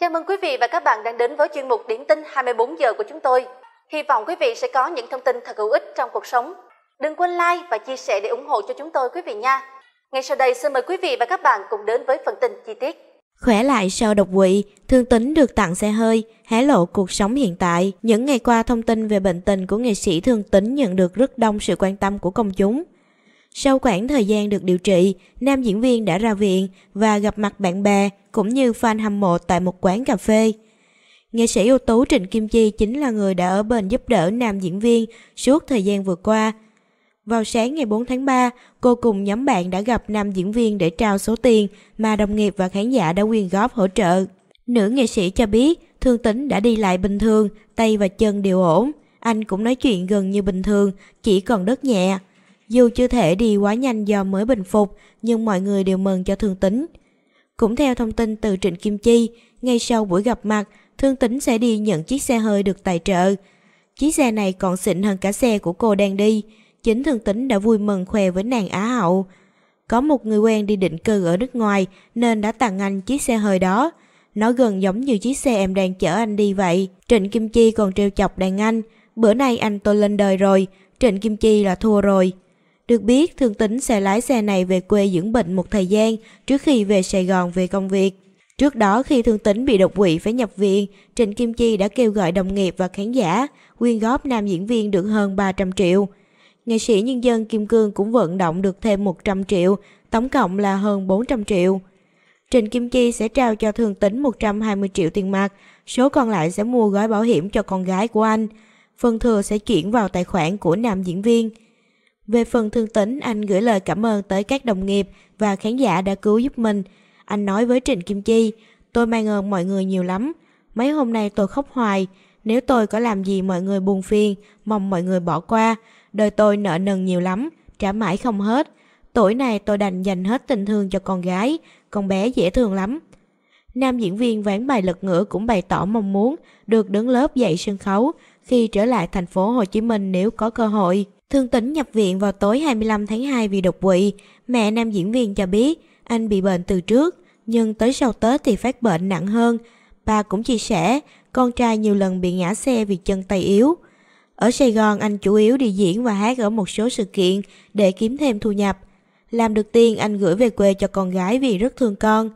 Chào mừng quý vị và các bạn đang đến với chuyên mục Điểm tin 24 giờ của chúng tôi. Hy vọng quý vị sẽ có những thông tin thật hữu ích trong cuộc sống. Đừng quên like và chia sẻ để ủng hộ cho chúng tôi quý vị nha. Ngay sau đây xin mời quý vị và các bạn cùng đến với phần tin chi tiết. Khỏe lại sau độc quỵ, Thương Tính được tặng xe hơi, hé lộ cuộc sống hiện tại. Những ngày qua, thông tin về bệnh tình của nghệ sĩ Thương Tính nhận được rất đông sự quan tâm của công chúng. Sau khoảng thời gian được điều trị, nam diễn viên đã ra viện và gặp mặt bạn bè cũng như fan hâm mộ tại một quán cà phê. Nghệ sĩ ưu tú Trịnh Kim Chi chính là người đã ở bên giúp đỡ nam diễn viên suốt thời gian vừa qua. Vào sáng ngày 4 tháng 3, cô cùng nhóm bạn đã gặp nam diễn viên để trao số tiền mà đồng nghiệp và khán giả đã quyên góp hỗ trợ. Nữ nghệ sĩ cho biết thương tính đã đi lại bình thường, tay và chân đều ổn. Anh cũng nói chuyện gần như bình thường, chỉ còn đất nhẹ. Dù chưa thể đi quá nhanh do mới bình phục, nhưng mọi người đều mừng cho thương tính. Cũng theo thông tin từ Trịnh Kim Chi, ngay sau buổi gặp mặt, thương tính sẽ đi nhận chiếc xe hơi được tài trợ. Chiếc xe này còn xịn hơn cả xe của cô đang đi. Chính thương tính đã vui mừng khoe với nàng Á hậu. Có một người quen đi định cư ở nước ngoài nên đã tặng anh chiếc xe hơi đó. Nó gần giống như chiếc xe em đang chở anh đi vậy. Trịnh Kim Chi còn trêu chọc đàn anh. Bữa nay anh tôi lên đời rồi, Trịnh Kim Chi là thua rồi. Được biết, Thương Tính sẽ lái xe này về quê dưỡng bệnh một thời gian trước khi về Sài Gòn về công việc. Trước đó khi Thương Tính bị độc quỵ phải nhập viện, Trịnh Kim Chi đã kêu gọi đồng nghiệp và khán giả quyên góp nam diễn viên được hơn 300 triệu. Nghệ sĩ nhân dân Kim Cương cũng vận động được thêm 100 triệu, tổng cộng là hơn 400 triệu. Trịnh Kim Chi sẽ trao cho Thương Tính 120 triệu tiền mặt, số còn lại sẽ mua gói bảo hiểm cho con gái của anh. Phần thừa sẽ chuyển vào tài khoản của nam diễn viên. Về phần thương tính, anh gửi lời cảm ơn tới các đồng nghiệp và khán giả đã cứu giúp mình. Anh nói với Trịnh Kim Chi, tôi mang ơn mọi người nhiều lắm. Mấy hôm nay tôi khóc hoài, nếu tôi có làm gì mọi người buồn phiền, mong mọi người bỏ qua. Đời tôi nợ nần nhiều lắm, trả mãi không hết. Tuổi này tôi đành dành hết tình thương cho con gái, con bé dễ thương lắm. Nam diễn viên ván bài lật ngửa cũng bày tỏ mong muốn được đứng lớp dạy sân khấu khi trở lại thành phố Hồ Chí Minh nếu có cơ hội. Thương Tính nhập viện vào tối 25 tháng 2 vì đột quỵ. Mẹ nam diễn viên cho biết anh bị bệnh từ trước, nhưng tới sau Tết thì phát bệnh nặng hơn. Bà cũng chia sẻ, con trai nhiều lần bị ngã xe vì chân tay yếu. Ở Sài Gòn anh chủ yếu đi diễn và hát ở một số sự kiện để kiếm thêm thu nhập. Làm được tiền anh gửi về quê cho con gái vì rất thương con.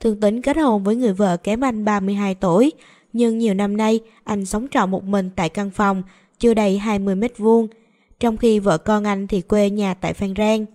Thương Tính kết hôn với người vợ kém anh 32 tuổi, nhưng nhiều năm nay anh sống trọ một mình tại căn phòng chưa đầy 20 mét vuông trong khi vợ con anh thì quê nhà tại Phan Rang.